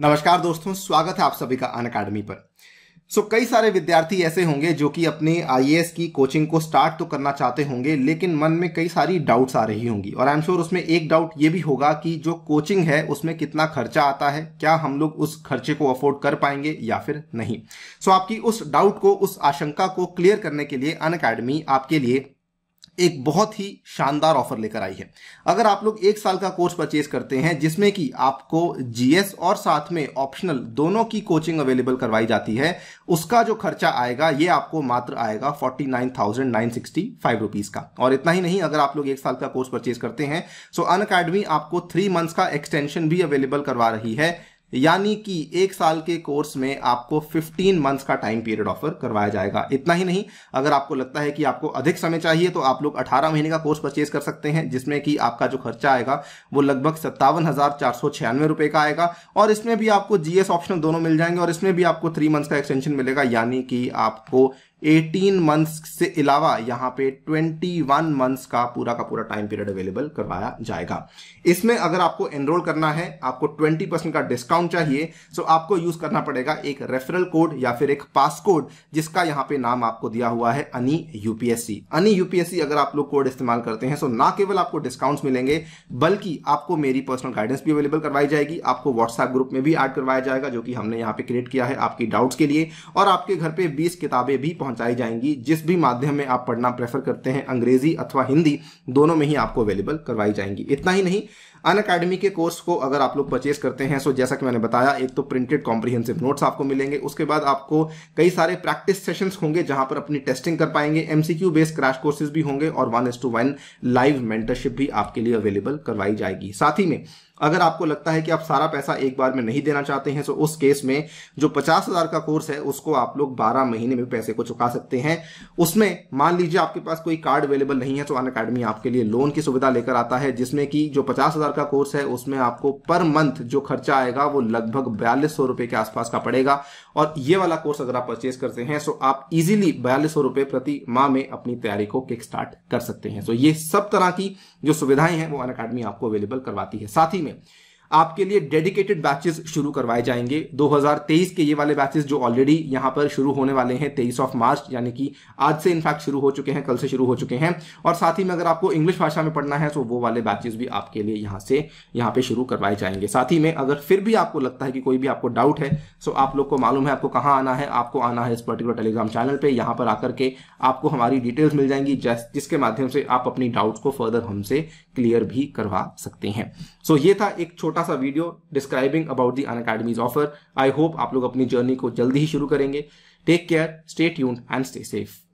नमस्कार दोस्तों स्वागत है आप सभी का अन अकेडमी पर सो so, कई सारे विद्यार्थी ऐसे होंगे जो कि अपने आई की कोचिंग को स्टार्ट तो करना चाहते होंगे लेकिन मन में कई सारी डाउट्स आ रही होंगी और आई एम श्योर उसमें एक डाउट ये भी होगा कि जो कोचिंग है उसमें कितना खर्चा आता है क्या हम लोग उस खर्चे को अफोर्ड कर पाएंगे या फिर नहीं सो so, आपकी उस डाउट को उस आशंका को क्लियर करने के लिए अन आपके लिए एक बहुत ही शानदार ऑफर लेकर आई है अगर आप लोग एक साल का कोर्स परचेज करते हैं जिसमें कि आपको जीएस और साथ में ऑप्शनल दोनों की कोचिंग अवेलेबल करवाई जाती है उसका जो खर्चा आएगा ये आपको मात्र आएगा forty nine thousand nine sixty five rupees का और इतना ही नहीं अगर आप लोग एक साल का कोर्स परचेज करते हैं सो अन अकेडमी आपको थ्री मंथस का एक्सटेंशन भी अवेलेबल करवा रही है यानी कि एक साल के कोर्स में आपको 15 मंथ्स का टाइम पीरियड ऑफर करवाया जाएगा इतना ही नहीं अगर आपको लगता है कि आपको अधिक समय चाहिए तो आप लोग 18 महीने का कोर्स परचेज कर सकते हैं जिसमें कि आपका जो खर्चा आएगा वो लगभग सत्तावन रुपए का आएगा और इसमें भी आपको जीएस ऑप्शन दोनों मिल जाएंगे और इसमें भी आपको थ्री मंथ्स का एक्सटेंशन मिलेगा यानी कि आपको 18 मंथ्स से अलावा यहां पे 21 मंथ्स का पूरा का पूरा टाइम पीरियड अवेलेबल करवाया जाएगा इसमें अगर आपको एनरोल करना है आपको 20 परसेंट का डिस्काउंट चाहिए सो आपको यूज करना पड़ेगा एक रेफरल कोड या फिर एक पास कोड जिसका यहाँ पे नाम आपको दिया हुआ है अनी यूपीएससी अनी यूपीएससी अगर आप लोग कोड इस्तेमाल करते हैं तो ना केवल आपको डिस्काउंट मिलेंगे बल्कि आपको मेरी पर्सनल गाइडेंस भी अवेलेबल करवाई जाएगी आपको व्हाट्सएप ग्रुप में भी एड करवाया जाएगा जो कि हमने यहाँ पे क्रिएट किया है आपकी डाउट्स के लिए और आपके घर पर बीस किताबें भी पहुंचाई जाएंगी जिस भी माध्यम में आप पढ़ना प्रेफर करते हैं अंग्रेजी अथवा हिंदी दोनों में ही आपको अवेलेबल करवाई जाएंगी इतना ही नहीं अन अकेडमी के कोर्स को अगर आप लोग परचेज करते हैं सो जैसा कि मैंने बताया एक तो प्रिंटेड कॉम्प्रीहेंसिव नोट्स आपको मिलेंगे उसके बाद आपको कई सारे प्रैक्टिस सेशंस होंगे जहां पर अपनी टेस्टिंग कर पाएंगे एमसीक्यू बेस्ड क्रैश कोर्सेज भी होंगे और one is to one live mentorship भी आपके लिए अवेलेबल करवाई जाएगी साथ ही में अगर आपको लगता है कि आप सारा पैसा एक बार में नहीं देना चाहते हैं तो उस केस में जो पचास हजार का कोर्स है उसको आप लोग बारह महीने में पैसे को चुका सकते हैं उसमें मान लीजिए आपके पास कोई कार्ड अवेलेबल नहीं है तो अन अकेडमी आपके लिए लोन की सुविधा लेकर आता है जिसमें कि जो पचास हजार हज़ार का कोर्स है उसमें आपको पर मंथ जो खर्चा आएगा वो लगभग बयालीस सौ रुपए के आसपास का पड़ेगा और ये वाला कोर्स अगर आप परचेज करते हैं तो आप इजीली बयालीस सौ रुपए प्रति माह में अपनी तैयारी को किक स्टार्ट कर सकते हैं तो ये सब तरह की जो सुविधाएं हैं वो अन आपको अवेलेबल करवाती है साथ ही में आपके लिए डेडिकेटेड बैचेस शुरू करवाए जाएंगे 2023 के ये वाले बैचेस जो ऑलरेडी यहां पर शुरू होने वाले हैं 23 ऑफ मार्च यानी कि आज से इनफैक्ट शुरू हो चुके हैं कल से शुरू हो चुके हैं और साथ ही में अगर आपको इंग्लिश भाषा में पढ़ना है तो वो वाले बैचेस भी आपके लिए यहां से यहां पर शुरू करवाए जाएंगे साथ ही में अगर फिर भी आपको लगता है कि कोई भी आपको डाउट है सो तो आप लोग को मालूम है आपको कहाँ आना है आपको आना है इस पर्टिकुलर टेलीग्राम चैनल पर यहां पर आकर के आपको हमारी डिटेल्स मिल जाएंगी जिसके माध्यम से आप अपनी डाउट को फर्दर हमसे क्लियर भी करवा सकते हैं सो ये था एक छोटा छोटा सा video describing about the Unacademy's offer I hope आप लोग अपनी जर्नी को जल्दी ही शुरू करेंगे take care stay tuned and stay safe